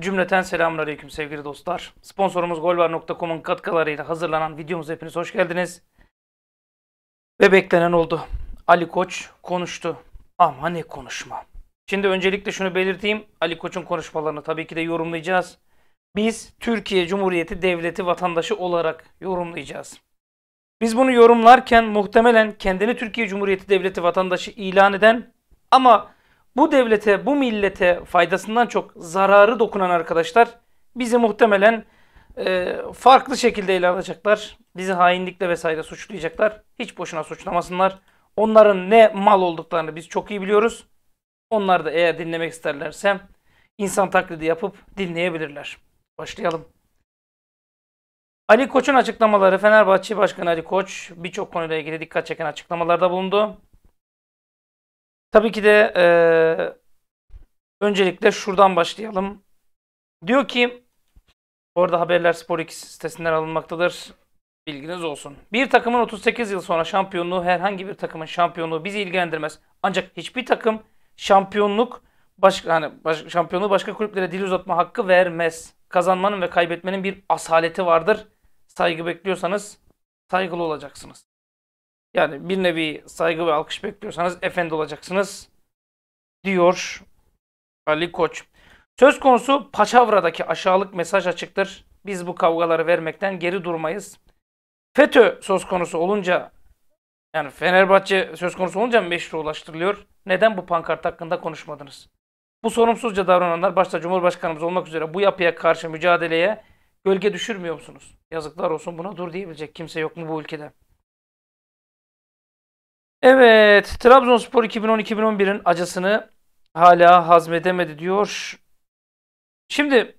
Cümleten selamun aleyküm sevgili dostlar. Sponsorumuz golvar.com'un katkılarıyla hazırlanan videomuz hepiniz hoş geldiniz. Ve beklenen oldu. Ali Koç konuştu. Ama ne konuşma. Şimdi öncelikle şunu belirteyim. Ali Koç'un konuşmalarını tabii ki de yorumlayacağız. Biz Türkiye Cumhuriyeti Devleti vatandaşı olarak yorumlayacağız. Biz bunu yorumlarken muhtemelen kendini Türkiye Cumhuriyeti Devleti vatandaşı ilan eden ama bu devlete, bu millete faydasından çok zararı dokunan arkadaşlar bizi muhtemelen e, farklı şekilde ele alacaklar. Bizi hainlikle vesaire suçlayacaklar. Hiç boşuna suçlamasınlar. Onların ne mal olduklarını biz çok iyi biliyoruz. Onlar da eğer dinlemek isterlerse insan taklidi yapıp dinleyebilirler. Başlayalım. Ali Koç'un açıklamaları Fenerbahçe Başkanı Ali Koç birçok konuyla ilgili dikkat çeken açıklamalarda bulundu. Tabii ki de e, öncelikle şuradan başlayalım. Diyor ki, orada haberler Spor 2 sitesinden alınmaktadır. Bilginiz olsun. Bir takımın 38 yıl sonra şampiyonluğu herhangi bir takımın şampiyonluğu bizi ilgilendirmez. Ancak hiçbir takım şampiyonluk başka hani baş, şampiyonluğu başka kulüplere dil uzatma hakkı vermez. Kazanmanın ve kaybetmenin bir asaleti vardır. Saygı bekliyorsanız saygılı olacaksınız. Yani bir nevi saygı ve alkış bekliyorsanız efendi olacaksınız diyor Ali Koç. Söz konusu paçavradaki aşağılık mesaj açıktır. Biz bu kavgaları vermekten geri durmayız. FETÖ söz konusu olunca yani Fenerbahçe söz konusu olunca mı meşru ulaştırılıyor? Neden bu pankart hakkında konuşmadınız? Bu sorumsuzca davrananlar başta Cumhurbaşkanımız olmak üzere bu yapıya karşı mücadeleye gölge düşürmüyor musunuz? Yazıklar olsun buna dur diyebilecek kimse yok mu bu ülkede? Evet, Trabzonspor 2010-2011'in acısını hala hazmedemedi diyor. Şimdi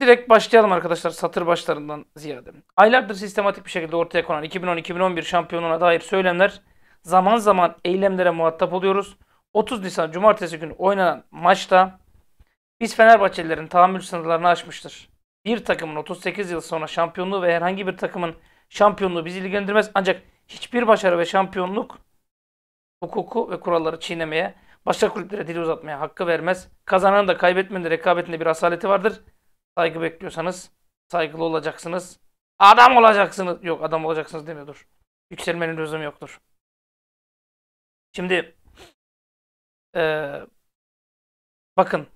direkt başlayalım arkadaşlar satır başlarından ziyade. Aylardır sistematik bir şekilde ortaya konan 2010-2011 şampiyonluğuna dair söylemler zaman zaman eylemlere muhatap oluyoruz. 30 Nisan Cumartesi günü oynanan maçta biz Fenerbahçelilerin tahammül sınırlarını aşmıştır. Bir takımın 38 yıl sonra şampiyonluğu ve herhangi bir takımın şampiyonluğu bizi ilgilendirmez ancak hiçbir başarı ve şampiyonluk hukuku ve kuralları çiğnemeye, başka kulüplere dili uzatmaya hakkı vermez. Kazanan da kaybetmenin de rekabetinde bir asaleti vardır. Saygı bekliyorsanız saygılı olacaksınız. Adam olacaksınız. Yok adam olacaksınız demiyordur. Yükselmenin lüzumu yoktur. Şimdi ee, bakın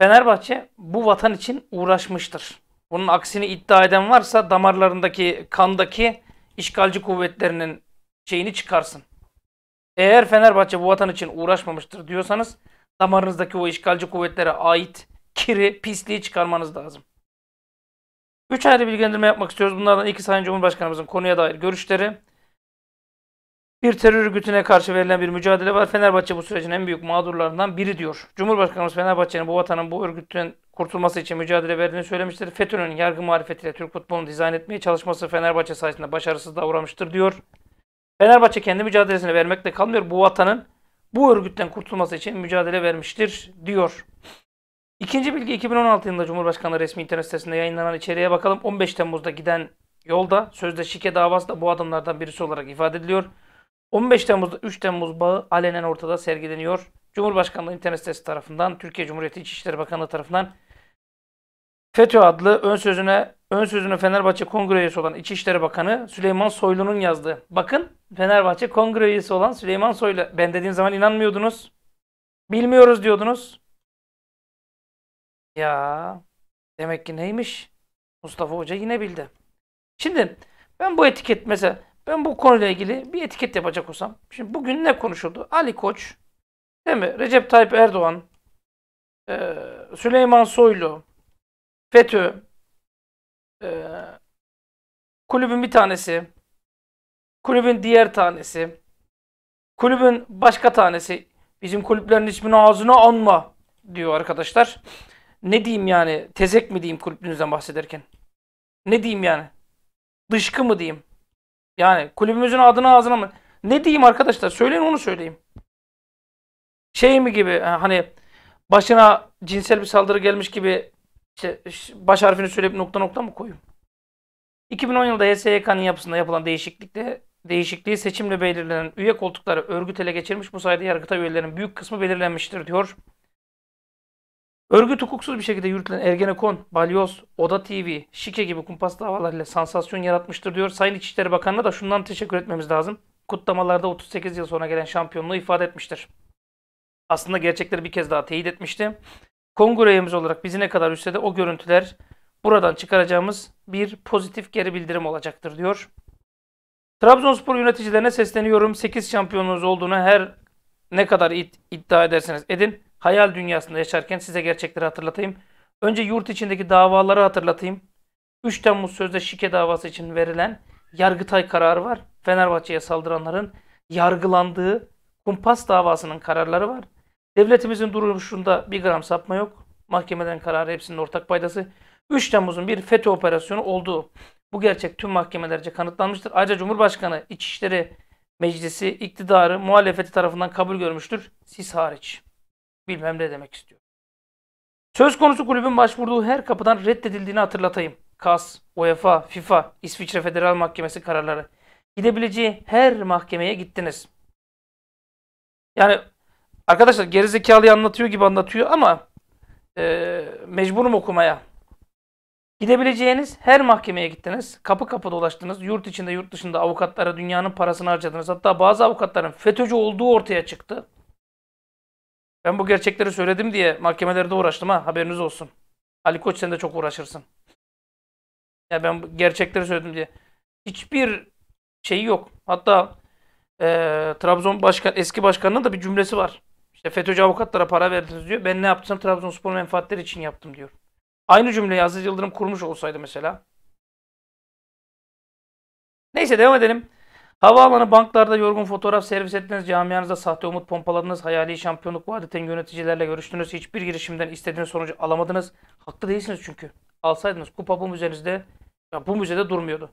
Fenerbahçe bu vatan için uğraşmıştır. Bunun aksini iddia eden varsa damarlarındaki kandaki işgalci kuvvetlerinin şeyini çıkarsın. Eğer Fenerbahçe bu vatan için uğraşmamıştır diyorsanız damarınızdaki o işgalci kuvvetlere ait kiri, pisliği çıkarmanız lazım. Üç ayrı bilgilendirme yapmak istiyoruz. Bunlardan iki Sayın Cumhurbaşkanımızın konuya dair görüşleri. Bir terör örgütüne karşı verilen bir mücadele var. Fenerbahçe bu sürecin en büyük mağdurlarından biri diyor. Cumhurbaşkanımız Fenerbahçe'nin bu vatanın bu örgütten kurtulması için mücadele verdiğini söylemiştir. FETÖ'nün yargı marifetiyle Türk futbolunu dizayn etmeye çalışması Fenerbahçe sayesinde başarısızlığa uğramıştır diyor. Fenerbahçe kendi mücadelesini vermekle kalmıyor. Bu vatanın bu örgütten kurtulması için mücadele vermiştir diyor. İkinci bilgi 2016 yılında Cumhurbaşkanı resmi internet sitesinde yayınlanan içeriğe bakalım. 15 Temmuz'da giden yolda sözde şike davası da bu adımlardan birisi olarak ifade ediliyor. 15 Temmuz'da 3 Temmuz bağı alenen ortada sergileniyor. Cumhurbaşkanlığı internet sitesi tarafından, Türkiye Cumhuriyeti İçişleri Bakanlığı tarafından FETÖ adlı ön sözüne ön sözünü Fenerbahçe Kongre üyesi olan İçişleri Bakanı Süleyman Soylu'nun yazdığı. Bakın Fenerbahçe Kongre üyesi olan Süleyman Soylu. Ben dediğim zaman inanmıyordunuz. Bilmiyoruz diyordunuz. Ya demek ki neymiş? Mustafa Hoca yine bildi. Şimdi ben bu etiket mesela ben bu konuyla ilgili bir etiket yapacak olsam. Şimdi bugün ne konuşuldu? Ali Koç, değil mi? Recep Tayyip Erdoğan, Süleyman Soylu, FETÖ e, kulübün bir tanesi, kulübün diğer tanesi, kulübün başka tanesi bizim kulüplerin ismini ağzına anma diyor arkadaşlar. Ne diyeyim yani? Tezek mi diyeyim kulübünüzden bahsederken? Ne diyeyim yani? Dışkı mı diyeyim? Yani kulübümüzün adını ağzına mı? Ne diyeyim arkadaşlar? Söyleyin onu söyleyeyim. Şey mi gibi e, hani başına cinsel bir saldırı gelmiş gibi işte baş harfini söyleyip nokta nokta mı koyayım? 2010 yılında HSYK'nın yapısında yapılan değişiklikte değişikliği seçimle belirlenen üye koltukları örgüt ele geçirmiş. Bu sayede yargıta üyelerin büyük kısmı belirlenmiştir diyor. Örgüt hukuksuz bir şekilde yürütülen Ergenekon, Balyoz, Oda TV, Şike gibi kumpas davalarıyla sansasyon yaratmıştır diyor. Sayın İçişleri Bakanı da şundan teşekkür etmemiz lazım. Kutlamalarda 38 yıl sonra gelen şampiyonluğu ifade etmiştir. Aslında gerçekleri bir kez daha teyit etmişti kongreyemiz olarak bizi ne kadar üstede o görüntüler buradan çıkaracağımız bir pozitif geri bildirim olacaktır diyor. Trabzonspor yöneticilerine sesleniyorum. 8 şampiyonunuz olduğunu her ne kadar it, iddia ederseniz edin. Hayal dünyasında yaşarken size gerçekleri hatırlatayım. Önce yurt içindeki davaları hatırlatayım. 3 Temmuz sözde şike davası için verilen Yargıtay kararı var. Fenerbahçe'ye saldıranların yargılandığı kumpas davasının kararları var. Devletimizin duruşunda bir gram sapma yok. Mahkemeden kararı hepsinin ortak paydası. 3 Temmuz'un bir FETÖ operasyonu olduğu bu gerçek tüm mahkemelerce kanıtlanmıştır. Ayrıca Cumhurbaşkanı İçişleri Meclisi iktidarı muhalefeti tarafından kabul görmüştür. Siz hariç. Bilmem ne demek istiyor. Söz konusu kulübün başvurduğu her kapıdan reddedildiğini hatırlatayım. KAS, UEFA, FIFA, İsviçre Federal Mahkemesi kararları. Gidebileceği her mahkemeye gittiniz. Yani Arkadaşlar gerizekalıyı anlatıyor gibi anlatıyor ama e, mecburum okumaya. Gidebileceğiniz her mahkemeye gittiniz. Kapı kapı dolaştınız. Yurt içinde yurt dışında avukatlara dünyanın parasını harcadınız. Hatta bazı avukatların FETÖ'cü olduğu ortaya çıktı. Ben bu gerçekleri söyledim diye mahkemelerde uğraştım ha haberiniz olsun. Ali Koç sen de çok uğraşırsın. Ya ben gerçekleri söyledim diye. Hiçbir şeyi yok. Hatta e, Trabzon başkan, eski başkanının da bir cümlesi var. İşte FETÖ'cü avukatlara para verdiniz diyor. Ben ne yaptım Trabzonspor menfaatleri için yaptım diyor. Aynı cümleyi Aziz Yıldırım kurmuş olsaydı mesela. Neyse devam edelim. Havaalanı banklarda yorgun fotoğraf servis ettiniz, camianızda sahte umut pompaladınız, hayali şampiyonluk vadeten yöneticilerle görüştünüz, hiçbir girişimden istediğiniz sonucu alamadınız. Haklı değilsiniz çünkü. Alsaydınız kupa bu müzenizde, ya bu müzede durmuyordu.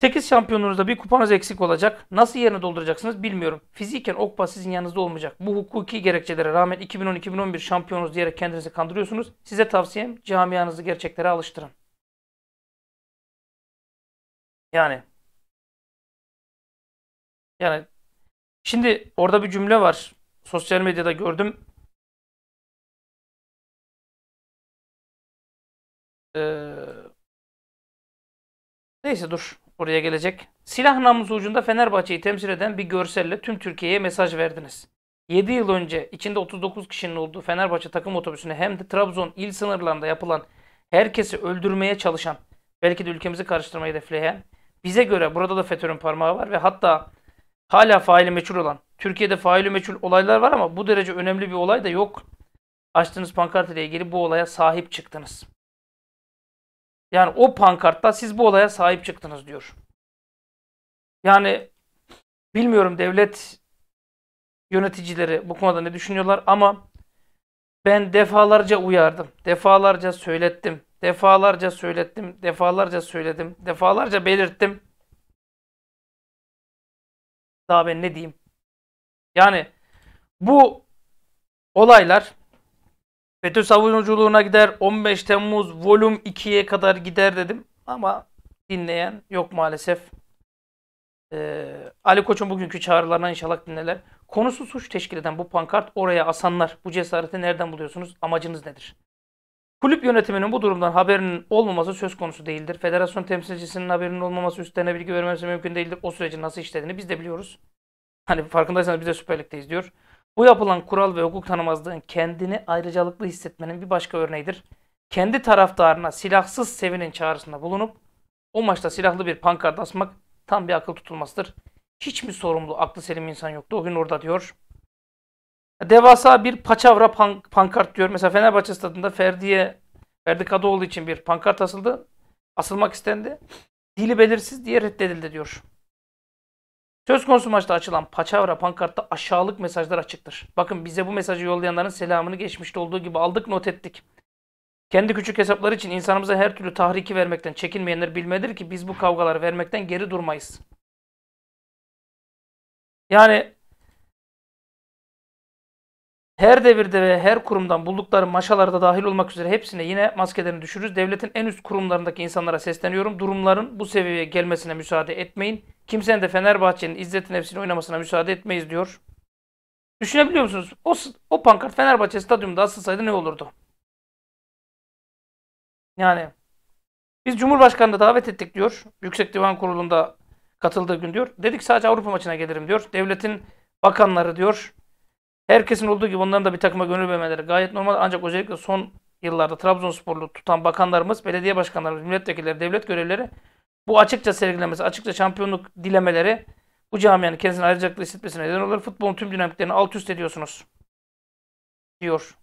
8 şampiyonunuzda bir kupanız eksik olacak. Nasıl yerini dolduracaksınız bilmiyorum. Fiziken Okpa sizin yanınızda olmayacak. Bu hukuki gerekçelere rağmen 2010-2011 şampiyonuz diyerek kendinizi kandırıyorsunuz. Size tavsiyem camianızı gerçeklere alıştırın. Yani yani şimdi orada bir cümle var. Sosyal medyada gördüm. Ee, neyse dur. Buraya gelecek. Silah namlusu ucunda Fenerbahçe'yi temsil eden bir görselle tüm Türkiye'ye mesaj verdiniz. 7 yıl önce içinde 39 kişinin olduğu Fenerbahçe takım otobüsüne hem de Trabzon il sınırlarında yapılan herkesi öldürmeye çalışan, belki de ülkemizi karıştırmayı defleyen bize göre burada da FETÖ'nün parmağı var ve hatta hala faili meçhul olan, Türkiye'de faili meçhul olaylar var ama bu derece önemli bir olay da yok. Açtığınız pankart ile ilgili bu olaya sahip çıktınız. Yani o pankartta siz bu olaya sahip çıktınız diyor. Yani bilmiyorum devlet yöneticileri bu konuda ne düşünüyorlar ama ben defalarca uyardım. Defalarca söylettim. Defalarca söylettim. Defalarca söyledim. Defalarca belirttim. Daha ben ne diyeyim? Yani bu olaylar FETÖ savunuculuğuna gider 15 Temmuz volüm 2'ye kadar gider dedim ama dinleyen yok maalesef. Ee, Ali Koç'un bugünkü çağrılarına inşallah dinlerler. Konusu suç teşkil eden bu pankart oraya asanlar bu cesareti nereden buluyorsunuz? Amacınız nedir? Kulüp yönetiminin bu durumdan haberinin olmaması söz konusu değildir. Federasyon temsilcisinin haberinin olmaması üstlerine bilgi vermemesi mümkün değildir. O sürecin nasıl işlediğini biz de biliyoruz. Hani farkındaysanız biz de Süper Lig'deyiz diyor. Bu yapılan kural ve hukuk tanımazlığın kendini ayrıcalıklı hissetmenin bir başka örneğidir. Kendi taraftarına silahsız sevinin çağrısında bulunup o maçta silahlı bir pankart asmak tam bir akıl tutulmasıdır. Hiç mi sorumlu aklı selim insan yoktu o gün orada diyor. Devasa bir paçavra pan pankart diyor. Mesela Fenerbahçe stadında Ferdi'ye Ferdi Kadıoğlu için bir pankart asıldı. Asılmak istendi. Dili belirsiz diye reddedildi diyor. Söz konusu maçta açılan paçavra pankartta aşağılık mesajlar açıktır. Bakın bize bu mesajı yollayanların selamını geçmişte olduğu gibi aldık not ettik. Kendi küçük hesapları için insanımıza her türlü tahriki vermekten çekinmeyenler bilmelidir ki biz bu kavgaları vermekten geri durmayız. Yani her devirde ve her kurumdan buldukları maşalarda dahil olmak üzere hepsine yine maskelerini düşürürüz. Devletin en üst kurumlarındaki insanlara sesleniyorum. Durumların bu seviyeye gelmesine müsaade etmeyin. Kimsenin de Fenerbahçe'nin İzzet Nefsi'ni oynamasına müsaade etmeyiz diyor. Düşünebiliyor musunuz? O, o pankart Fenerbahçe stadyumunda asılsaydı ne olurdu? Yani biz Cumhurbaşkanını davet ettik diyor. Yüksek Divan Kurulu'nda katıldığı gün diyor. Dedik sadece Avrupa maçına gelirim diyor. Devletin bakanları diyor Herkesin olduğu gibi bunların da bir takıma gönül vermeleri gayet normal ancak özellikle son yıllarda Trabzonsporlu tutan bakanlarımız, belediye başkanlarımız, milletvekilleri, devlet görevlileri bu açıkça sergilemesi, açıkça şampiyonluk dilemeleri bu camianın kendisini ayrıcalıklı hissetmesine neden olur. Futbolun tüm dinamiklerini alt üst ediyorsunuz. Diyor.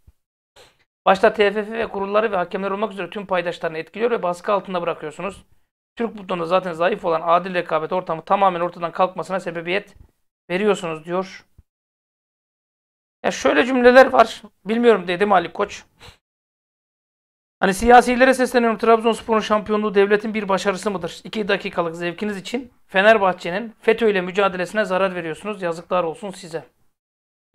Başta TFF ve kurulları ve hakemler olmak üzere tüm paydaşlarını etkiliyor ve baskı altında bırakıyorsunuz. Türk futbolunda zaten zayıf olan adil rekabet ortamı tamamen ortadan kalkmasına sebebiyet veriyorsunuz diyor. Ya şöyle cümleler var. Bilmiyorum dedim Ali Koç. Hani siyasilere sesleniyorum. Trabzonspor'un şampiyonluğu devletin bir başarısı mıdır? İki dakikalık zevkiniz için Fenerbahçe'nin FETÖ ile mücadelesine zarar veriyorsunuz. Yazıklar olsun size.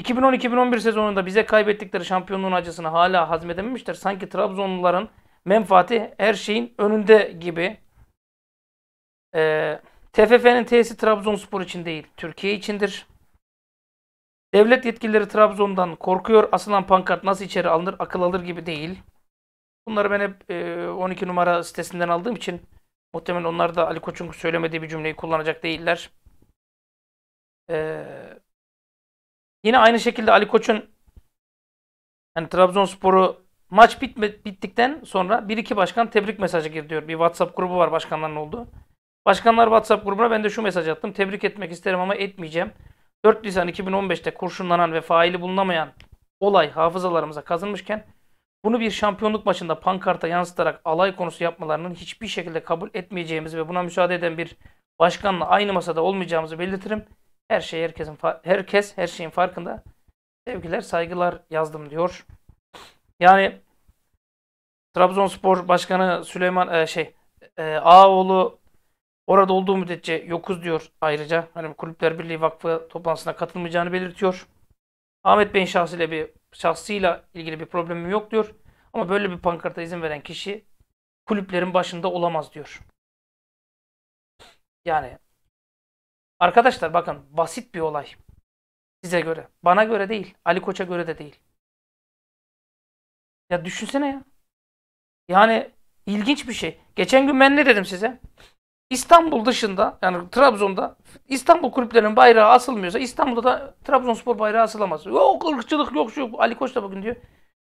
2010-2011 sezonunda bize kaybettikleri şampiyonluğun acısını hala hazmedememiştir. Sanki Trabzonluların menfaati her şeyin önünde gibi. Ee, TFF'nin tesisi Trabzonspor için değil, Türkiye içindir. Devlet yetkilileri Trabzon'dan korkuyor. Asılan pankart nasıl içeri alınır akıl alır gibi değil. Bunları ben hep 12 e, numara sitesinden aldığım için muhtemelen onlar da Ali Koç'un söylemediği bir cümleyi kullanacak değiller. Ee, yine aynı şekilde Ali Koç'un yani Trabzonspor'u maç bitme, bittikten sonra bir iki başkan tebrik mesajı gir Bir WhatsApp grubu var başkanların oldu. Başkanlar WhatsApp grubuna ben de şu mesaj attım. Tebrik etmek isterim ama etmeyeceğim. 4 Nisan 2015'te kurşunlanan ve faili bulunamayan olay hafızalarımıza kazınmışken bunu bir şampiyonluk maçında pankarta yansıtarak alay konusu yapmalarının hiçbir şekilde kabul etmeyeceğimizi ve buna müsaade eden bir başkanla aynı masada olmayacağımızı belirtirim. Her şey herkesin herkes her şeyin farkında. Sevgiler, saygılar yazdım diyor. Yani Trabzonspor Başkanı Süleyman e, şey e, Ağoğlu Orada olduğu müddetçe yokuz diyor ayrıca. Hani Kulüpler Birliği Vakfı toplantısına katılmayacağını belirtiyor. Ahmet Bey'in şahsıyla bir şahsıyla ilgili bir problemim yok diyor. Ama böyle bir pankarta izin veren kişi kulüplerin başında olamaz diyor. Yani arkadaşlar bakın basit bir olay. Size göre. Bana göre değil. Ali Koç'a göre de değil. Ya düşünsene ya. Yani ilginç bir şey. Geçen gün ben ne dedim size? İstanbul dışında yani Trabzon'da İstanbul kulüplerinin bayrağı asılmıyorsa İstanbul'da da Trabzonspor bayrağı asılamaz. Yok ırkçılık yok şu yok. Ali Koç da bugün diyor.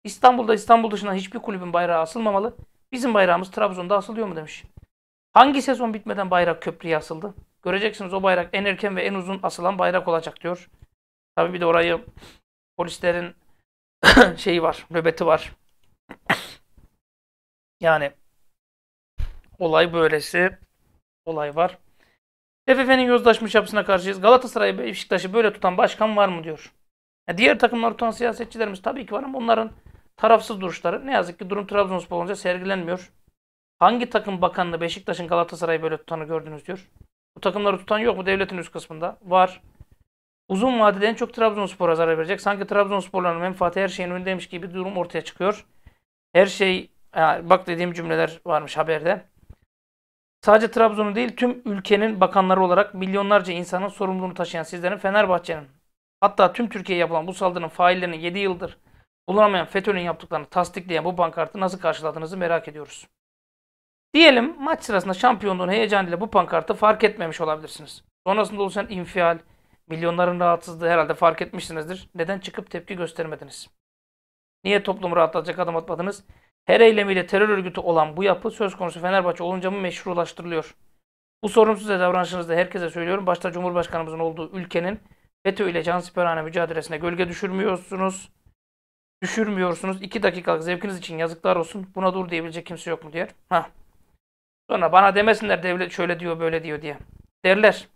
İstanbul'da İstanbul dışından hiçbir kulübün bayrağı asılmamalı. Bizim bayrağımız Trabzon'da asılıyor mu demiş. Hangi sezon bitmeden bayrak köprüye asıldı? Göreceksiniz o bayrak en erken ve en uzun asılan bayrak olacak diyor. Tabii bir de orayı polislerin şeyi var, nöbeti var. yani olay böylesi olay var. TFF'nin yozlaşmış yapısına karşıyız. Galatasaray'ı Beşiktaş'ı böyle tutan başkan var mı diyor. Yani diğer takımları tutan siyasetçilerimiz tabii ki var ama onların tarafsız duruşları ne yazık ki durum Trabzonspor olunca sergilenmiyor. Hangi takım bakanını Beşiktaş'ın Galatasaray'ı böyle tutanı gördünüz diyor. Bu takımları tutan yok mu devletin üst kısmında? Var. Uzun vadede en çok Trabzonspor'a zarar verecek. Sanki Trabzonsporların menfaati her şeyin önündeymiş gibi bir durum ortaya çıkıyor. Her şey, yani bak dediğim cümleler varmış haberde. Sadece Trabzon'u değil tüm ülkenin bakanları olarak milyonlarca insanın sorumluluğunu taşıyan sizlerin Fenerbahçe'nin hatta tüm Türkiye'ye yapılan bu saldırının faillerini 7 yıldır bulunamayan FETÖ'nün yaptıklarını tasdikleyen bu pankartı nasıl karşıladığınızı merak ediyoruz. Diyelim maç sırasında şampiyonluğun heyecanıyla bu pankartı fark etmemiş olabilirsiniz. Sonrasında oluşan infial, milyonların rahatsızlığı herhalde fark etmişsinizdir. Neden çıkıp tepki göstermediniz? Niye toplumu rahatlatacak adım atmadınız? Her eylemiyle terör örgütü olan bu yapı söz konusu Fenerbahçe olunca mı meşrulaştırılıyor? Bu sorumsuzca davranışınızda herkese söylüyorum. Başta Cumhurbaşkanımızın olduğu ülkenin FETÖ ile cansiperhane mücadelesine gölge düşürmüyorsunuz. Düşürmüyorsunuz. 2 dakikalık zevkiniz için yazıklar olsun. Buna dur diyebilecek kimse yok mu diyor. Ha. Sonra bana demesinler devlet şöyle diyor böyle diyor diye. Derler.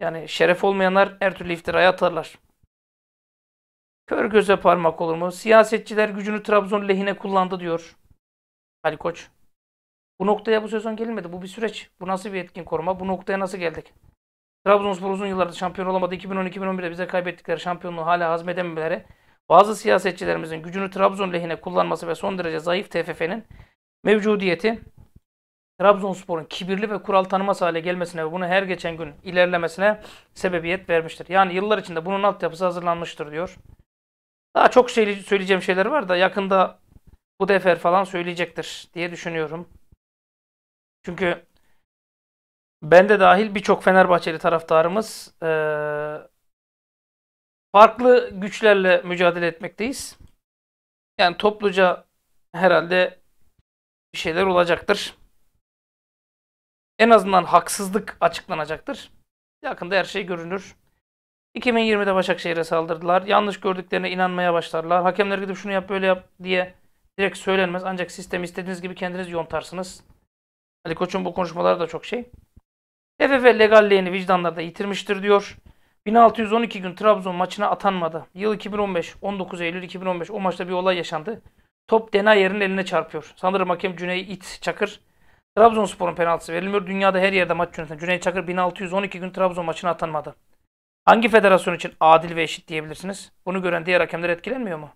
Yani şeref olmayanlar her türlü iftiraya atarlar. Kör göze parmak olur mu? Siyasetçiler gücünü Trabzon lehine kullandı diyor. Ali Koç. Bu noktaya bu sezon gelinmedi. Bu bir süreç. Bu nasıl bir etkin koruma? Bu noktaya nasıl geldik? Trabzonspor uzun yıllardır şampiyon olamadı. 2010-2011'de bize kaybettikleri şampiyonluğu hala hazmedememeleri, bazı siyasetçilerimizin gücünü Trabzon lehine kullanması ve son derece zayıf TFF'nin mevcudiyeti Trabzonspor'un kibirli ve kural tanımaz hale gelmesine ve bunu her geçen gün ilerlemesine sebebiyet vermiştir. Yani yıllar içinde bunun altyapısı hazırlanmıştır diyor. Daha çok şey söyleyeceğim şeyler var da yakında bu defer falan söyleyecektir diye düşünüyorum. Çünkü ben de dahil birçok Fenerbahçeli taraftarımız e, farklı güçlerle mücadele etmekteyiz. Yani topluca herhalde bir şeyler olacaktır. En azından haksızlık açıklanacaktır. Yakında her şey görünür. 2020'de Başakşehir'e saldırdılar. Yanlış gördüklerine inanmaya başlarlar. Hakemler gidip şunu yap böyle yap diye direkt söylenmez. Ancak sistemi istediğiniz gibi kendiniz yontarsınız. Ali Koç'un bu konuşmaları da çok şey. TFF legalliğini vicdanlarda yitirmiştir diyor. 1612 gün Trabzon maçına atanmadı. Yıl 2015, 19 Eylül 2015 o maçta bir olay yaşandı. Top Denayer'in eline çarpıyor. Sanırım hakem Cüneyt Çakır. Trabzonspor'un penaltısı verilmiyor. Dünyada her yerde maç yöneten Cüneyt Çakır 1612 gün Trabzon maçına atanmadı. Hangi federasyon için adil ve eşit diyebilirsiniz? Bunu gören diğer hakemler etkilenmiyor mu?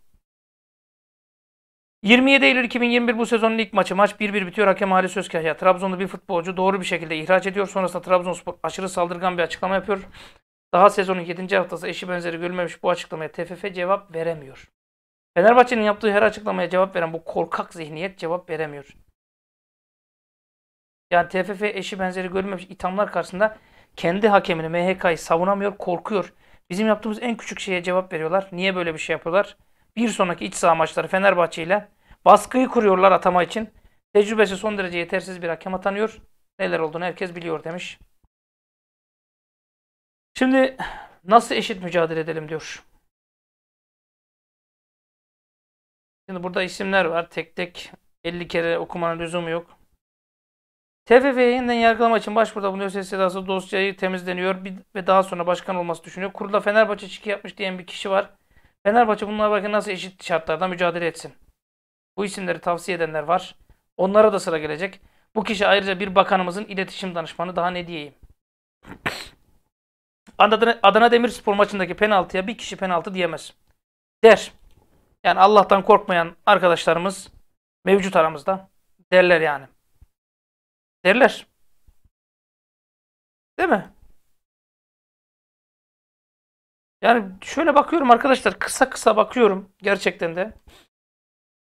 27 Eylül 2021 bu sezonun ilk maçı. Maç 1-1 bitiyor. Hakem Ali Sözkaya. Trabzon'da bir futbolcu doğru bir şekilde ihraç ediyor. Sonrasında Trabzonspor aşırı saldırgan bir açıklama yapıyor. Daha sezonun 7. haftası eşi benzeri görülmemiş bu açıklamaya TFF cevap veremiyor. Fenerbahçe'nin yaptığı her açıklamaya cevap veren bu korkak zihniyet cevap veremiyor. Yani TFF eşi benzeri görülmemiş ithamlar karşısında kendi hakemini MHK'yı savunamıyor, korkuyor. Bizim yaptığımız en küçük şeye cevap veriyorlar. Niye böyle bir şey yapıyorlar? Bir sonraki iç saha maçları Fenerbahçe ile baskıyı kuruyorlar atama için. Tecrübesi son derece yetersiz bir hakem atanıyor. Neler olduğunu herkes biliyor demiş. Şimdi nasıl eşit mücadele edelim diyor. Şimdi burada isimler var. Tek tek 50 kere okumanın lüzumu yok. TFF yeniden yargılama için başvuruda bulunuyor. Ses sedası dosyayı temizleniyor ve daha sonra başkan olması düşünüyor. Kurulda Fenerbahçe çıkı yapmış diyen bir kişi var. Fenerbahçe bunlara bakın nasıl eşit şartlarda mücadele etsin. Bu isimleri tavsiye edenler var. Onlara da sıra gelecek. Bu kişi ayrıca bir bakanımızın iletişim danışmanı daha ne diyeyim. Adana, Adana Demirspor maçındaki penaltıya bir kişi penaltı diyemez. Der. Yani Allah'tan korkmayan arkadaşlarımız mevcut aramızda derler yani. Derler. Değil mi? Yani şöyle bakıyorum arkadaşlar. Kısa kısa bakıyorum. Gerçekten de.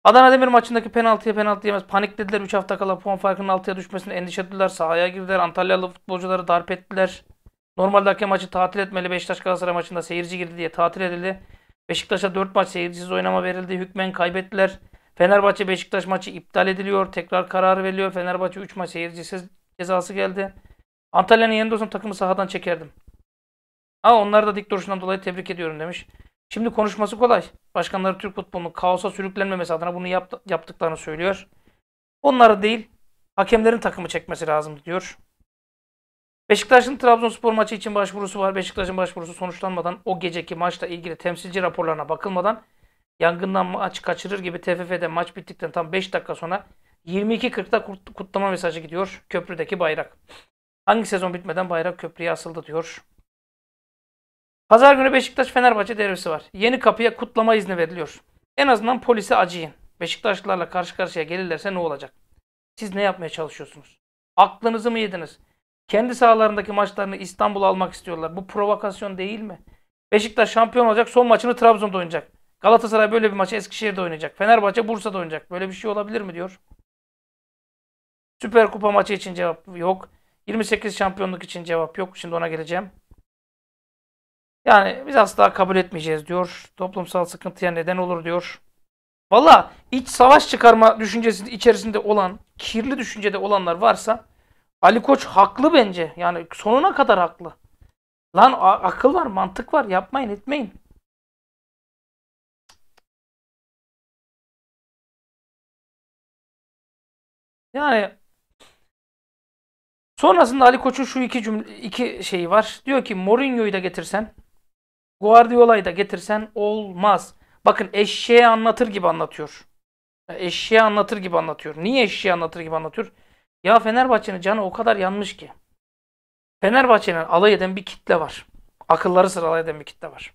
Adana Demir maçındaki penaltıya penaltı yemez. Paniklediler 3 hafta kala puan farkının 6'ya düşmesine endişe Sahaya girdiler. Antalyalı futbolcuları darp ettiler. Normalde hakem maçı tatil etmeli. Beşiktaş Galatasaray maçında seyirci girdi diye tatil edildi. Beşiktaş'a 4 maç seyircisiz oynama verildi. Hükmen kaybettiler. Fenerbahçe Beşiktaş maçı iptal ediliyor. Tekrar karar veriliyor. Fenerbahçe 3 maç seyircisiz cezası geldi. Antalya'nın yanında olsam takımı sahadan çekerdim. Ama onları da dik duruşundan dolayı tebrik ediyorum demiş. Şimdi konuşması kolay. Başkanları Türk futbolunun kaosa sürüklenmemesi adına bunu yaptı, yaptıklarını söylüyor. Onları değil, hakemlerin takımı çekmesi lazım diyor. Beşiktaş'ın Trabzonspor maçı için başvurusu var. Beşiktaş'ın başvurusu sonuçlanmadan o geceki maçla ilgili temsilci raporlarına bakılmadan yangından maç kaçırır gibi TFF'de maç bittikten tam 5 dakika sonra 22.40'da kutlama mesajı gidiyor köprüdeki bayrak. Hangi sezon bitmeden bayrak köprüye asıldı diyor. Pazar günü Beşiktaş-Fenerbahçe derbisi var. Yeni kapıya kutlama izni veriliyor. En azından polise acıyın. Beşiktaşlılarla karşı karşıya gelirlerse ne olacak? Siz ne yapmaya çalışıyorsunuz? Aklınızı mı yediniz? Kendi sahalarındaki maçlarını İstanbul'a almak istiyorlar. Bu provokasyon değil mi? Beşiktaş şampiyon olacak son maçını Trabzon'da oynayacak. Galatasaray böyle bir maçı Eskişehir'de oynayacak. Fenerbahçe Bursa'da oynayacak. Böyle bir şey olabilir mi diyor. Süper Kupa maçı için cevap yok. 28 şampiyonluk için cevap yok. Şimdi ona geleceğim. Yani biz asla kabul etmeyeceğiz diyor. Toplumsal sıkıntıya neden olur diyor. Valla iç savaş çıkarma düşüncesi içerisinde olan, kirli düşüncede olanlar varsa Ali Koç haklı bence. Yani sonuna kadar haklı. Lan akıl var, mantık var. Yapmayın, etmeyin. Yani sonrasında Ali Koç'un şu iki cümle iki şeyi var. Diyor ki Mourinho'yu da getirsen, Guardiola'yı da getirsen olmaz. Bakın eşeğe anlatır gibi anlatıyor. Eşeğe anlatır gibi anlatıyor. Niye eşeğe anlatır gibi anlatıyor? Ya Fenerbahçe'nin canı o kadar yanmış ki. Fenerbahçe'nin alay eden bir kitle var. Akılları sıra eden bir kitle var.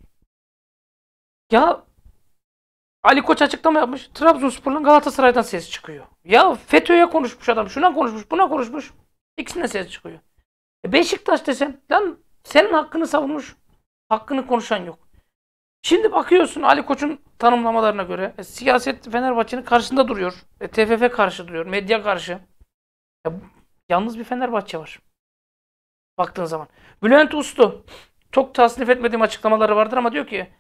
Ya Ali Koç açıklama yapmış. Trabzonspor'un Galatasaray'dan ses çıkıyor. Ya FETÖ'ye konuşmuş adam. Şuna konuşmuş, buna konuşmuş. İkisine ses çıkıyor. E Beşiktaş desem lan senin hakkını savunmuş. Hakkını konuşan yok. Şimdi bakıyorsun Ali Koç'un tanımlamalarına göre e, siyaset Fenerbahçe'nin karşısında duruyor. E, TFF karşı duruyor. Medya karşı. E, yalnız bir Fenerbahçe var. Baktığın zaman. Bülent Uslu çok tasnif etmediğim açıklamaları vardır ama diyor ki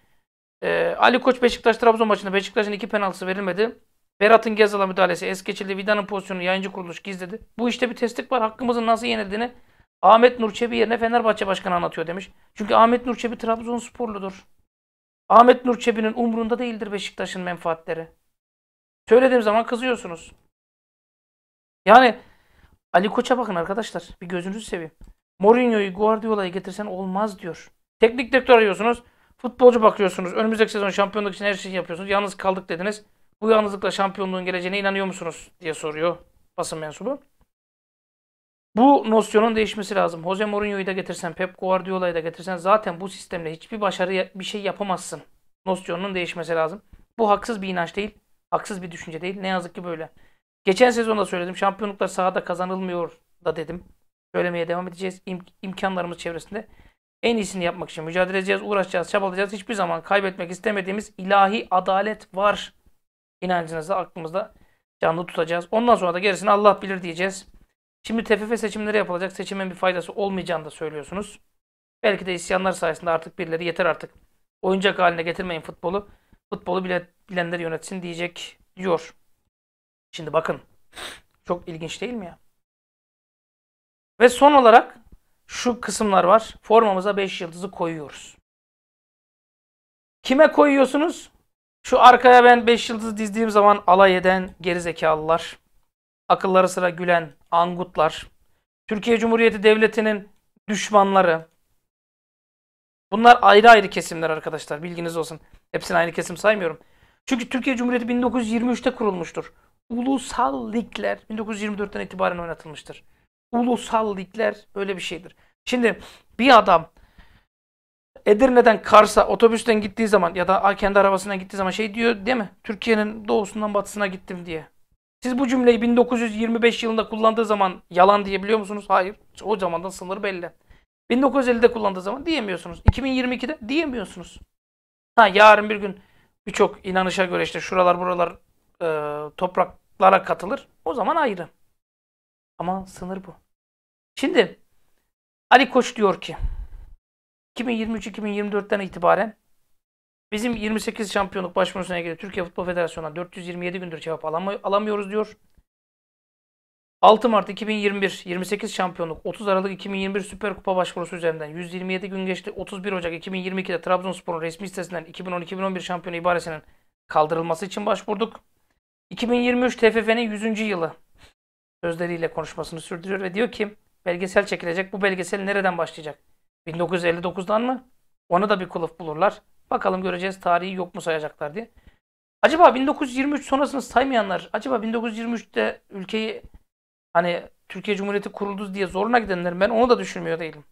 ee, Ali Koç Beşiktaş-Trabzon maçında Beşiktaş'ın iki penaltısı verilmedi. Berat'ın Gezal'a müdahalesi es geçildi. Vida'nın pozisyonu yayıncı kuruluş gizledi. Bu işte bir testik var. Hakkımızın nasıl yenildiğini Ahmet Nurçebi yerine Fenerbahçe Başkanı anlatıyor demiş. Çünkü Ahmet Nurçebi Trabzon Sporlu'dur. Ahmet Nurçebi'nin umrunda değildir Beşiktaş'ın menfaatleri. Söylediğim zaman kızıyorsunuz. Yani Ali Koç'a bakın arkadaşlar. Bir gözünüzü seveyim. Mourinho'yu Guardiola'yı getirsen olmaz diyor. Teknik direktör arıyorsunuz. Futbolcu bakıyorsunuz. Önümüzdeki sezon şampiyonluk için her şeyi yapıyorsunuz. Yalnız kaldık dediniz. Bu yalnızlıkla şampiyonluğun geleceğine inanıyor musunuz diye soruyor basın mensubu. Bu nosyonun değişmesi lazım. Jose Mourinho'yu da getirsen, Pep Guardiola'yı da getirsen zaten bu sistemle hiçbir başarı bir şey yapamazsın. Nosyonun değişmesi lazım. Bu haksız bir inanç değil, haksız bir düşünce değil. Ne yazık ki böyle. Geçen sezonda söyledim. Şampiyonluklar sahada kazanılmıyor da dedim. Söylemeye devam edeceğiz. İm- imkanlarımız çevresinde. En iyisini yapmak için mücadele edeceğiz, uğraşacağız, çabalayacağız. Hiçbir zaman kaybetmek istemediğimiz ilahi adalet var inancınızı aklımızda canlı tutacağız. Ondan sonra da gerisini Allah bilir diyeceğiz. Şimdi TFF seçimleri yapılacak. Seçimin bir faydası olmayacağını da söylüyorsunuz. Belki de isyanlar sayesinde artık birileri yeter artık. Oyuncak haline getirmeyin futbolu. Futbolu bile bilenler yönetsin diyecek diyor. Şimdi bakın. Çok ilginç değil mi ya? Ve son olarak şu kısımlar var. Formamıza 5 yıldızı koyuyoruz. Kime koyuyorsunuz? Şu arkaya ben 5 yıldızı dizdiğim zaman alay eden gerizekalılar, akılları sıra gülen angutlar, Türkiye Cumhuriyeti Devleti'nin düşmanları. Bunlar ayrı ayrı kesimler arkadaşlar. Bilginiz olsun. Hepsini aynı kesim saymıyorum. Çünkü Türkiye Cumhuriyeti 1923'te kurulmuştur. Ulusal ligler 1924'ten itibaren oynatılmıştır. Ulusal ligler böyle bir şeydir. Şimdi bir adam Edirne'den Kars'a otobüsten gittiği zaman ya da kendi arabasına gittiği zaman şey diyor değil mi? Türkiye'nin doğusundan batısına gittim diye. Siz bu cümleyi 1925 yılında kullandığı zaman yalan diyebiliyor musunuz? Hayır. O zamandan sınır belli. 1950'de kullandığı zaman diyemiyorsunuz. 2022'de diyemiyorsunuz. Ha yarın bir gün birçok inanışa göre işte şuralar buralar e, topraklara katılır. O zaman ayrı. Ama sınır bu. Şimdi Ali Koç diyor ki 2023-2024'ten itibaren bizim 28 şampiyonluk başvurusuna ilgili Türkiye Futbol Federasyonu'na 427 gündür cevap alamay- alamıyoruz diyor. 6 Mart 2021 28 şampiyonluk 30 Aralık 2021 Süper Kupa başvurusu üzerinden 127 gün geçti. 31 Ocak 2022'de Trabzonspor'un resmi sitesinden 2010-2011 şampiyonu ibaresinin kaldırılması için başvurduk. 2023 TFF'nin 100. yılı sözleriyle konuşmasını sürdürüyor ve diyor ki belgesel çekilecek. Bu belgesel nereden başlayacak? 1959'dan mı? Ona da bir kılıf bulurlar. Bakalım göreceğiz tarihi yok mu sayacaklar diye. Acaba 1923 sonrasını saymayanlar, acaba 1923'te ülkeyi hani Türkiye Cumhuriyeti kuruldu diye zoruna gidenler ben onu da düşünmüyor değilim.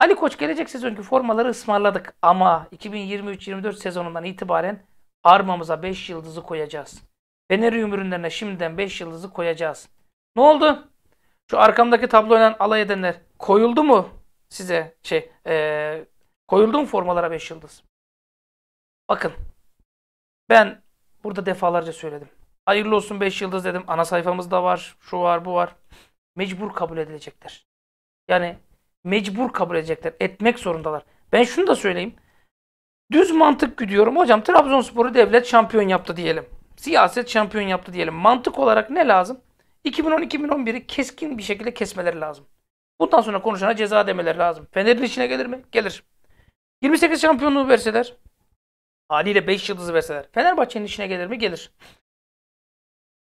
Ali Koç gelecek sezonki formaları ısmarladık ama 2023-24 sezonundan itibaren armamıza 5 yıldızı koyacağız. Fener ürünlerine şimdiden 5 yıldızı koyacağız. Ne oldu? Şu arkamdaki tablo oynayan alay edenler koyuldu mu size şey e, koyuldu mu formalara 5 yıldız? Bakın ben burada defalarca söyledim. Hayırlı olsun 5 yıldız dedim. Ana sayfamızda var. Şu var bu var. Mecbur kabul edilecekler. Yani mecbur kabul edecekler. Etmek zorundalar. Ben şunu da söyleyeyim. Düz mantık gidiyorum. Hocam Trabzonspor'u devlet şampiyon yaptı diyelim. Siyaset şampiyon yaptı diyelim. Mantık olarak ne lazım? 2010-2011'i keskin bir şekilde kesmeleri lazım. Bundan sonra konuşana ceza demeleri lazım. Fener'in içine gelir mi? Gelir. 28 şampiyonluğu verseler, haliyle 5 yıldızı verseler, Fenerbahçe'nin içine gelir mi? Gelir.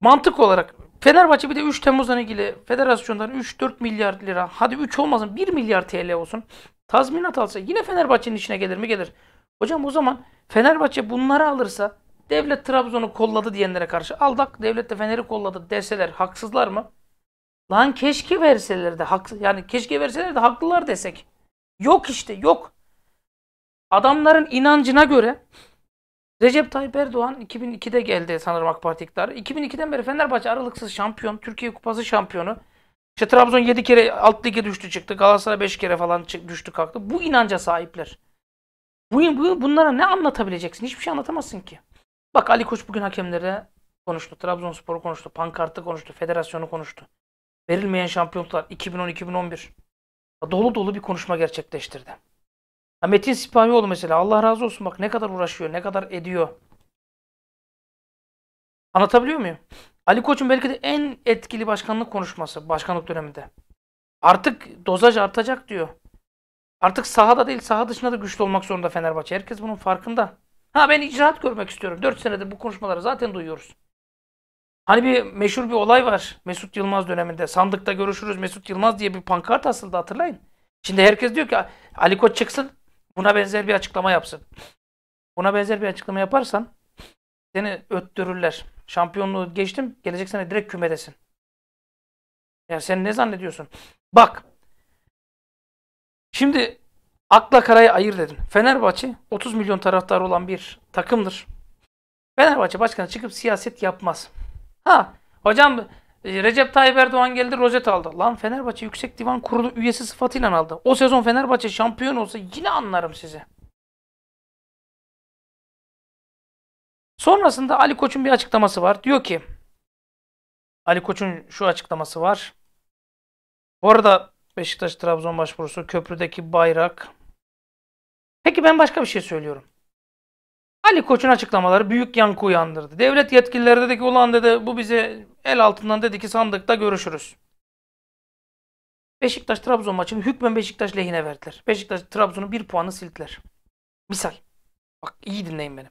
Mantık olarak Fenerbahçe bir de 3 Temmuz'dan ilgili federasyondan 3-4 milyar lira, hadi 3 olmasın 1 milyar TL olsun tazminat alsa yine Fenerbahçe'nin içine gelir mi? Gelir. Hocam o zaman Fenerbahçe bunları alırsa devlet Trabzon'u kolladı diyenlere karşı aldak devlet de Fener'i kolladı deseler haksızlar mı? Lan keşke verseler de haksız yani keşke verseler de haklılar desek. Yok işte yok. Adamların inancına göre Recep Tayyip Erdoğan 2002'de geldi sanırım AK Parti iktidarı. 2002'den beri Fenerbahçe aralıksız şampiyon. Türkiye Kupası şampiyonu. İşte Trabzon 7 kere alt lige düştü çıktı. Galatasaray 5 kere falan düştü kalktı. Bu inanca sahipler. Bu, bu, bunlara ne anlatabileceksin? Hiçbir şey anlatamazsın ki. Bak Ali Koç bugün hakemlere konuştu. Trabzonspor'u konuştu. Pankartı konuştu. Federasyonu konuştu. Verilmeyen şampiyonluklar 2010-2011. Dolu dolu bir konuşma gerçekleştirdi. Ya Metin Sipahioğlu mesela Allah razı olsun bak ne kadar uğraşıyor, ne kadar ediyor. Anlatabiliyor muyum? Ali Koç'un belki de en etkili başkanlık konuşması başkanlık döneminde. Artık dozaj artacak diyor. Artık sahada değil saha dışında da güçlü olmak zorunda Fenerbahçe. Herkes bunun farkında. Ha ben icraat görmek istiyorum. Dört senedir bu konuşmaları zaten duyuyoruz. Hani bir meşhur bir olay var Mesut Yılmaz döneminde. Sandıkta görüşürüz Mesut Yılmaz diye bir pankart asıldı hatırlayın. Şimdi herkes diyor ki Ali Koç çıksın buna benzer bir açıklama yapsın. Buna benzer bir açıklama yaparsan seni öttürürler. Şampiyonluğu geçtim gelecek sene direkt kümedesin. Ya sen ne zannediyorsun? Bak. Şimdi Akla karayı ayır dedim. Fenerbahçe 30 milyon taraftar olan bir takımdır. Fenerbahçe başkanı çıkıp siyaset yapmaz. Ha hocam e, Recep Tayyip Erdoğan geldi rozet aldı. Lan Fenerbahçe Yüksek Divan Kurulu üyesi sıfatıyla aldı. O sezon Fenerbahçe şampiyon olsa yine anlarım sizi. Sonrasında Ali Koç'un bir açıklaması var. Diyor ki Ali Koç'un şu açıklaması var. Bu arada Beşiktaş Trabzon başvurusu köprüdeki bayrak. Peki ben başka bir şey söylüyorum. Ali Koç'un açıklamaları büyük yankı uyandırdı. Devlet yetkilileri dedi ki ulan dedi bu bize el altından dedi ki sandıkta görüşürüz. Beşiktaş Trabzon maçını hükmen Beşiktaş lehine verdiler. Beşiktaş Trabzon'un bir puanı sildiler. Misal. Bak iyi dinleyin beni.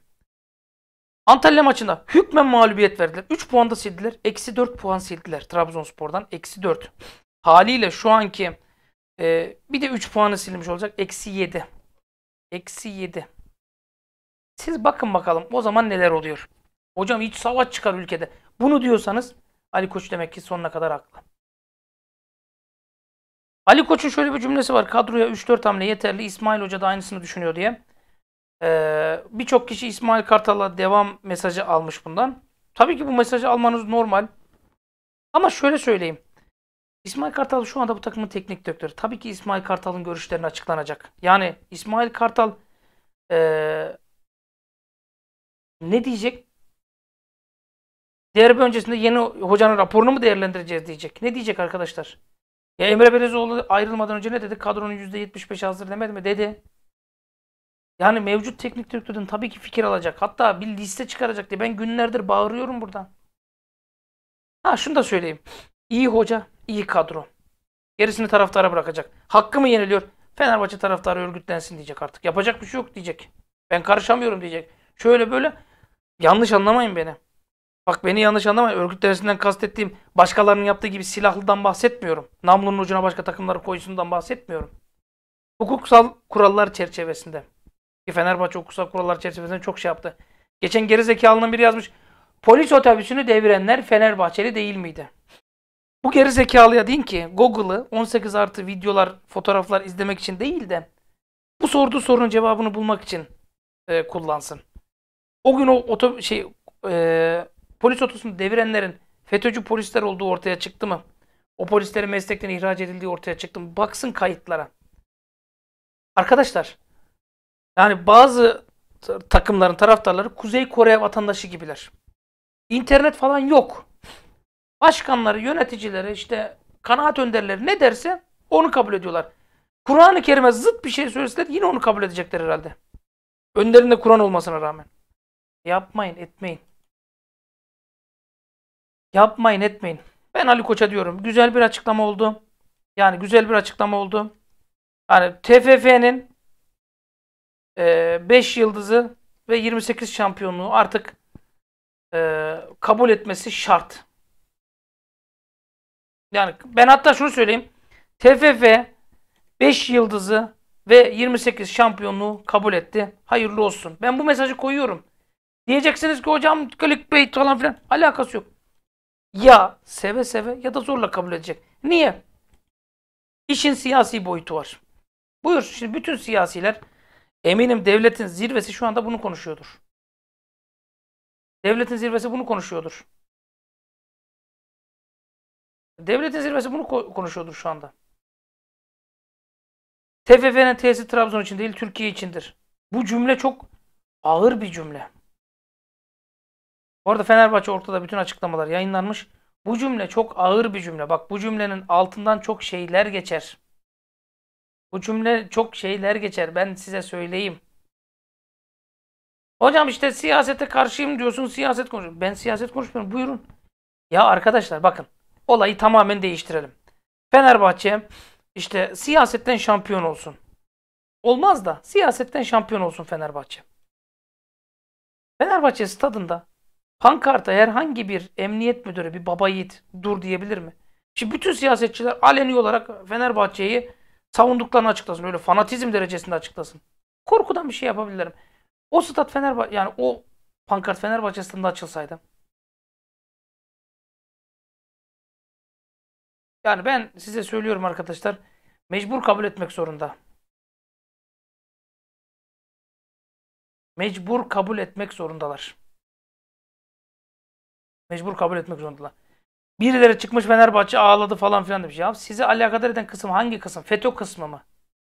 Antalya maçında hükmen mağlubiyet verdiler. 3 puan da sildiler. Eksi 4 puan sildiler Trabzonspor'dan. Eksi 4. Haliyle şu anki e, bir de 3 puanı silmiş olacak. Eksi 7. Eksi 7. Siz bakın bakalım o zaman neler oluyor. Hocam hiç savaş çıkar ülkede. Bunu diyorsanız Ali Koç demek ki sonuna kadar haklı. Ali Koç'un şöyle bir cümlesi var. Kadroya 3-4 hamle yeterli. İsmail Hoca da aynısını düşünüyor diye. Ee, Birçok kişi İsmail Kartal'a devam mesajı almış bundan. Tabii ki bu mesajı almanız normal. Ama şöyle söyleyeyim. İsmail Kartal şu anda bu takımın teknik direktörü. Tabii ki İsmail Kartal'ın görüşlerini açıklanacak. Yani İsmail Kartal ee, ne diyecek? Derbi öncesinde yeni hocanın raporunu mu değerlendireceğiz diyecek. Ne diyecek arkadaşlar? Ya Emre Belezoğlu ayrılmadan önce ne dedi? Kadronun %75 hazır demedi mi? Dedi. Yani mevcut teknik direktörden tabii ki fikir alacak. Hatta bir liste çıkaracak diye ben günlerdir bağırıyorum burada. Ha şunu da söyleyeyim. İyi hoca iyi kadro. Gerisini taraftara bırakacak. Hakkı mı yeniliyor? Fenerbahçe taraftarı örgütlensin diyecek artık. Yapacak bir şey yok diyecek. Ben karışamıyorum diyecek. Şöyle böyle. Yanlış anlamayın beni. Bak beni yanlış anlamayın. Örgütlensinden kastettiğim başkalarının yaptığı gibi silahlıdan bahsetmiyorum. Namlunun ucuna başka takımları koysundan bahsetmiyorum. Hukuksal kurallar çerçevesinde. Ki Fenerbahçe hukuksal kurallar çerçevesinde çok şey yaptı. Geçen geri zekalının biri yazmış. Polis otobüsünü devirenler Fenerbahçeli değil miydi? Bu geri zekalıya deyin ki Google'ı 18 artı videolar, fotoğraflar izlemek için değil de bu sorduğu sorunun cevabını bulmak için e, kullansın. O gün o oto, şey e, polis otosunu devirenlerin FETÖ'cü polisler olduğu ortaya çıktı mı? O polislerin meslekten ihraç edildiği ortaya çıktı mı? Baksın kayıtlara. Arkadaşlar yani bazı takımların taraftarları Kuzey Kore vatandaşı gibiler. İnternet falan yok. Başkanları, yöneticileri, işte kanaat önderleri ne derse onu kabul ediyorlar. Kur'an-ı Kerim'e zıt bir şey söyleseler yine onu kabul edecekler herhalde. Önlerinde Kur'an olmasına rağmen. Yapmayın, etmeyin. Yapmayın, etmeyin. Ben Ali Koç'a diyorum. Güzel bir açıklama oldu. Yani güzel bir açıklama oldu. Yani TFF'nin 5 e, yıldızı ve 28 şampiyonluğu artık e, kabul etmesi şart. Yani ben hatta şunu söyleyeyim. TFF 5 yıldızı ve 28 şampiyonluğu kabul etti. Hayırlı olsun. Ben bu mesajı koyuyorum. Diyeceksiniz ki hocam clickbait falan filan. Alakası yok. Ya seve seve ya da zorla kabul edecek. Niye? İşin siyasi boyutu var. Buyur şimdi bütün siyasiler eminim devletin zirvesi şu anda bunu konuşuyordur. Devletin zirvesi bunu konuşuyordur. Devletin zirvesi bunu konuşuyordur şu anda. TFF'nin tesisi Trabzon için değil, Türkiye içindir. Bu cümle çok ağır bir cümle. Bu arada Fenerbahçe ortada bütün açıklamalar yayınlanmış. Bu cümle çok ağır bir cümle. Bak bu cümlenin altından çok şeyler geçer. Bu cümle çok şeyler geçer. Ben size söyleyeyim. Hocam işte siyasete karşıyım diyorsun. Siyaset konuşuyorum. Ben siyaset konuşmuyorum. Buyurun. Ya arkadaşlar bakın olayı tamamen değiştirelim. Fenerbahçe işte siyasetten şampiyon olsun. Olmaz da siyasetten şampiyon olsun Fenerbahçe. Fenerbahçe stadında pankarta herhangi bir emniyet müdürü, bir baba yiğit dur diyebilir mi? Şimdi bütün siyasetçiler aleni olarak Fenerbahçe'yi savunduklarını açıklasın. Öyle fanatizm derecesinde açıklasın. Korkudan bir şey yapabilirim. O stat Fenerbahçe yani o pankart Fenerbahçe stadında açılsaydı Yani ben size söylüyorum arkadaşlar. Mecbur kabul etmek zorunda. Mecbur kabul etmek zorundalar. Mecbur kabul etmek zorundalar. Birileri çıkmış Fenerbahçe ağladı falan filan demiş. Ya sizi alakadar eden kısım hangi kısım? FETÖ kısmı mı?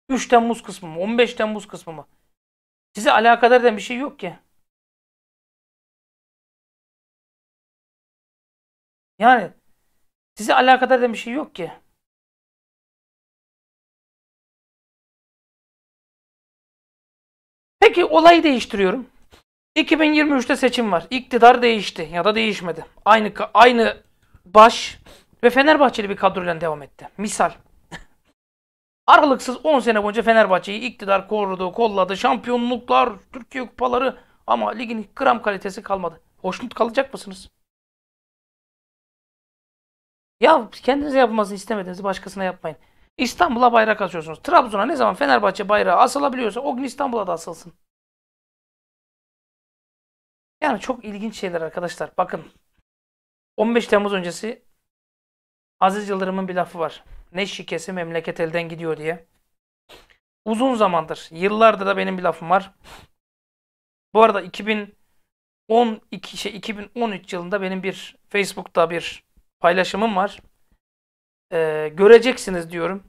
3 Temmuz kısmı mı? 15 Temmuz kısmı mı? Sizi alakadar eden bir şey yok ki. Yani Size alakadar eden bir şey yok ki. Peki olayı değiştiriyorum. 2023'te seçim var. İktidar değişti ya da değişmedi. Aynı aynı baş ve Fenerbahçeli bir kadroyla devam etti. Misal. Aralıksız 10 sene boyunca Fenerbahçe'yi iktidar korudu, kolladı. Şampiyonluklar, Türkiye kupaları ama ligin gram kalitesi kalmadı. Hoşnut kalacak mısınız? Ya kendinize yapmasını istemediğinizi başkasına yapmayın. İstanbul'a bayrak asıyorsunuz. Trabzon'a ne zaman Fenerbahçe bayrağı asılabiliyorsa o gün İstanbul'a da asılsın. Yani çok ilginç şeyler arkadaşlar. Bakın 15 Temmuz öncesi Aziz Yıldırım'ın bir lafı var. Ne şikesi memleket elden gidiyor diye. Uzun zamandır, yıllardır da benim bir lafım var. Bu arada 2012 şey 2013 yılında benim bir Facebook'ta bir paylaşımım var. Ee, göreceksiniz diyorum.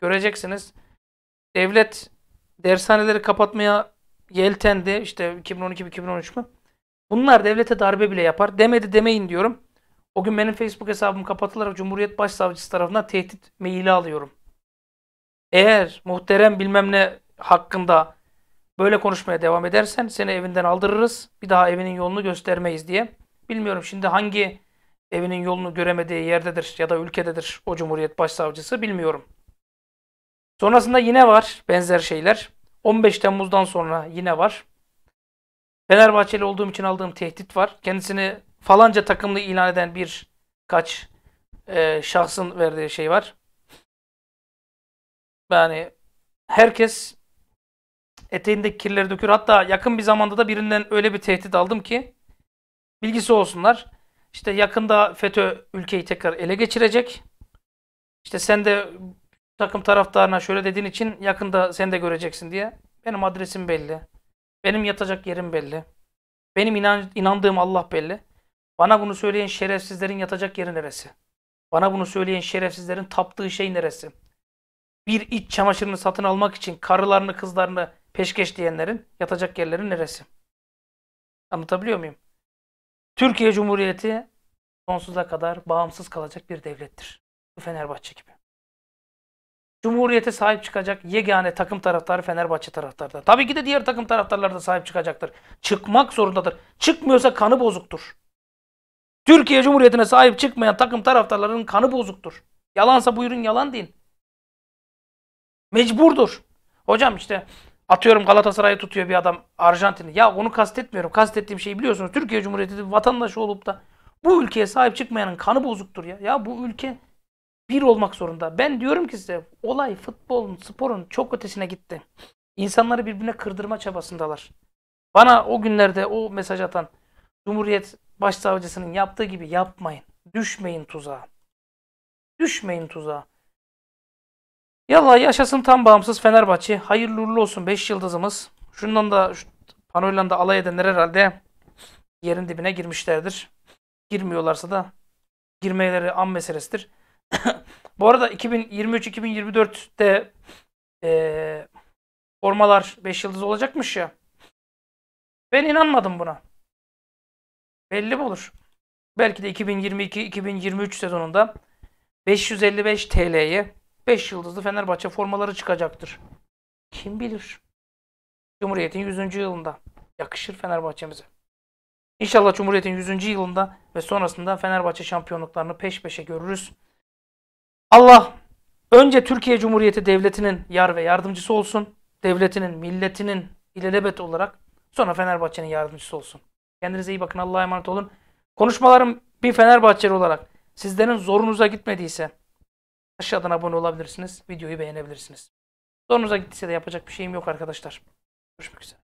Göreceksiniz. Devlet dershaneleri kapatmaya yeltendi. İşte 2012-2013 mü? Bunlar devlete darbe bile yapar. Demedi demeyin diyorum. O gün benim Facebook hesabım kapatılarak Cumhuriyet Başsavcısı tarafından tehdit maili alıyorum. Eğer muhterem bilmem ne hakkında böyle konuşmaya devam edersen seni evinden aldırırız. Bir daha evinin yolunu göstermeyiz diye. Bilmiyorum şimdi hangi evinin yolunu göremediği yerdedir ya da ülkededir o Cumhuriyet Başsavcısı bilmiyorum. Sonrasında yine var benzer şeyler. 15 Temmuz'dan sonra yine var. Fenerbahçeli olduğum için aldığım tehdit var. Kendisini falanca takımlı ilan eden bir kaç e, şahsın verdiği şey var. Yani herkes eteğindeki kirleri dökür. Hatta yakın bir zamanda da birinden öyle bir tehdit aldım ki bilgisi olsunlar. İşte yakında FETÖ ülkeyi tekrar ele geçirecek. İşte sen de takım taraftarına şöyle dediğin için yakında sen de göreceksin diye. Benim adresim belli. Benim yatacak yerim belli. Benim inan, inandığım Allah belli. Bana bunu söyleyen şerefsizlerin yatacak yeri neresi? Bana bunu söyleyen şerefsizlerin taptığı şey neresi? Bir iç çamaşırını satın almak için karılarını kızlarını peşkeş diyenlerin yatacak yerleri neresi? Anlatabiliyor muyum? Türkiye Cumhuriyeti sonsuza kadar bağımsız kalacak bir devlettir. Fenerbahçe gibi. Cumhuriyete sahip çıkacak yegane takım taraftarı Fenerbahçe taraftarıdır. Tabii ki de diğer takım taraftarları da sahip çıkacaktır. Çıkmak zorundadır. Çıkmıyorsa kanı bozuktur. Türkiye Cumhuriyeti'ne sahip çıkmayan takım taraftarlarının kanı bozuktur. Yalansa buyurun yalan deyin. Mecburdur. Hocam işte Atıyorum Galatasaray'ı tutuyor bir adam Arjantin'i. Ya onu kastetmiyorum. Kastettiğim şeyi biliyorsunuz. Türkiye Cumhuriyeti vatandaşı olup da bu ülkeye sahip çıkmayanın kanı bozuktur ya. Ya bu ülke bir olmak zorunda. Ben diyorum ki size olay futbolun, sporun çok ötesine gitti. İnsanları birbirine kırdırma çabasındalar. Bana o günlerde o mesaj atan Cumhuriyet Başsavcısının yaptığı gibi yapmayın. Düşmeyin tuzağa. Düşmeyin tuzağa. Yallah yaşasın tam bağımsız Fenerbahçe. Hayırlı uğurlu olsun 5 yıldızımız. Şundan da şu panoyla da alay edenler herhalde yerin dibine girmişlerdir. Girmiyorlarsa da girmeleri an meselesidir. Bu arada 2023-2024'te e, formalar 5 yıldız olacakmış ya. Ben inanmadım buna. Belli mi olur? Belki de 2022-2023 sezonunda 555 TL'ye 5 yıldızlı Fenerbahçe formaları çıkacaktır. Kim bilir? Cumhuriyet'in 100. yılında. Yakışır Fenerbahçe'mize. İnşallah Cumhuriyet'in 100. yılında ve sonrasında Fenerbahçe şampiyonluklarını peş peşe görürüz. Allah önce Türkiye Cumhuriyeti Devleti'nin yar ve yardımcısı olsun. Devletinin, milletinin ilelebet olarak sonra Fenerbahçe'nin yardımcısı olsun. Kendinize iyi bakın. Allah'a emanet olun. Konuşmalarım bir Fenerbahçeli olarak sizlerin zorunuza gitmediyse Aşağıdan abone olabilirsiniz. Videoyu beğenebilirsiniz. Sorunuza gittiyse de yapacak bir şeyim yok arkadaşlar. Görüşmek üzere.